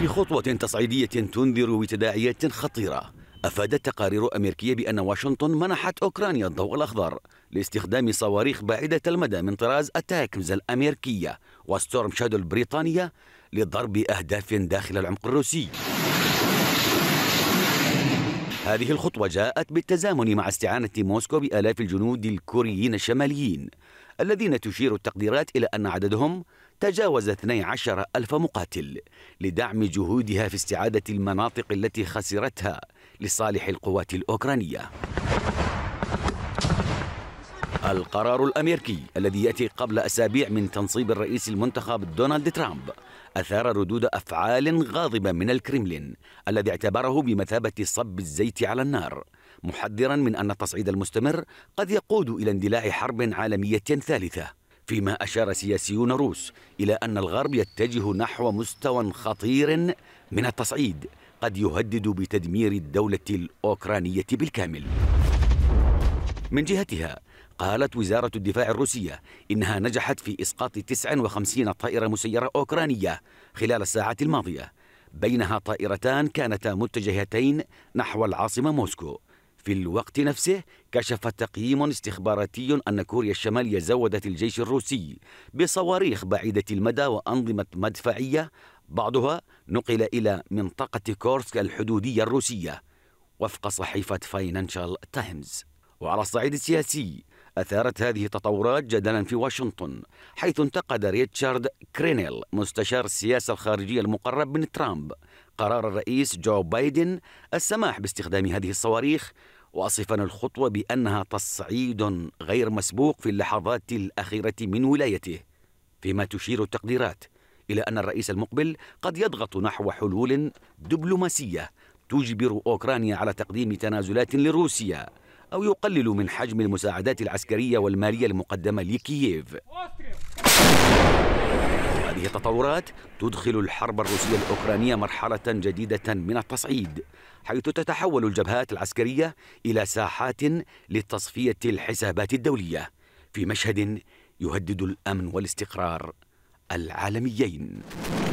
في خطوة تصعيدية تنذر بتداعيات خطيرة أفادت تقارير أمريكية بأن واشنطن منحت أوكرانيا الضوء الأخضر لاستخدام صواريخ بعيدة المدى من طراز أتاكمز الأمريكية وستورم شادو البريطانية لضرب أهداف داخل العمق الروسي هذه الخطوة جاءت بالتزامن مع استعانة موسكو بآلاف الجنود الكوريين الشماليين الذين تشير التقديرات إلى أن عددهم تجاوز 12 ألف مقاتل لدعم جهودها في استعادة المناطق التي خسرتها لصالح القوات الأوكرانية القرار الأمريكي الذي يأتي قبل أسابيع من تنصيب الرئيس المنتخب دونالد ترامب أثار ردود أفعال غاضبة من الكريملين الذي اعتبره بمثابة صب الزيت على النار محذرا من أن التصعيد المستمر قد يقود إلى اندلاع حرب عالمية ثالثة فيما أشار سياسيون روس إلى أن الغرب يتجه نحو مستوى خطير من التصعيد قد يهدد بتدمير الدولة الأوكرانية بالكامل من جهتها قالت وزارة الدفاع الروسية إنها نجحت في إسقاط 59 طائرة مسيرة أوكرانية خلال الساعة الماضية بينها طائرتان كانتا متجهتين نحو العاصمة موسكو في الوقت نفسه كشف تقييم استخباراتي أن كوريا الشمالية زودت الجيش الروسي بصواريخ بعيدة المدى وأنظمة مدفعية بعضها نقل إلى منطقة كورسك الحدودية الروسية وفق صحيفة فاينانشال تايمز وعلى الصعيد السياسي أثارت هذه التطورات جدلا في واشنطن حيث انتقد ريتشارد كرينيل مستشار السياسة الخارجية المقرب من ترامب قرار الرئيس جو بايدن السماح باستخدام هذه الصواريخ واصفا الخطوه بانها تصعيد غير مسبوق في اللحظات الاخيره من ولايته فيما تشير التقديرات الى ان الرئيس المقبل قد يضغط نحو حلول دبلوماسيه تجبر اوكرانيا على تقديم تنازلات لروسيا او يقلل من حجم المساعدات العسكريه والماليه المقدمه لكييف هذه التطورات تدخل الحرب الروسية الأوكرانية مرحلة جديدة من التصعيد حيث تتحول الجبهات العسكرية إلى ساحات لتصفية الحسابات الدولية في مشهد يهدد الأمن والاستقرار العالميين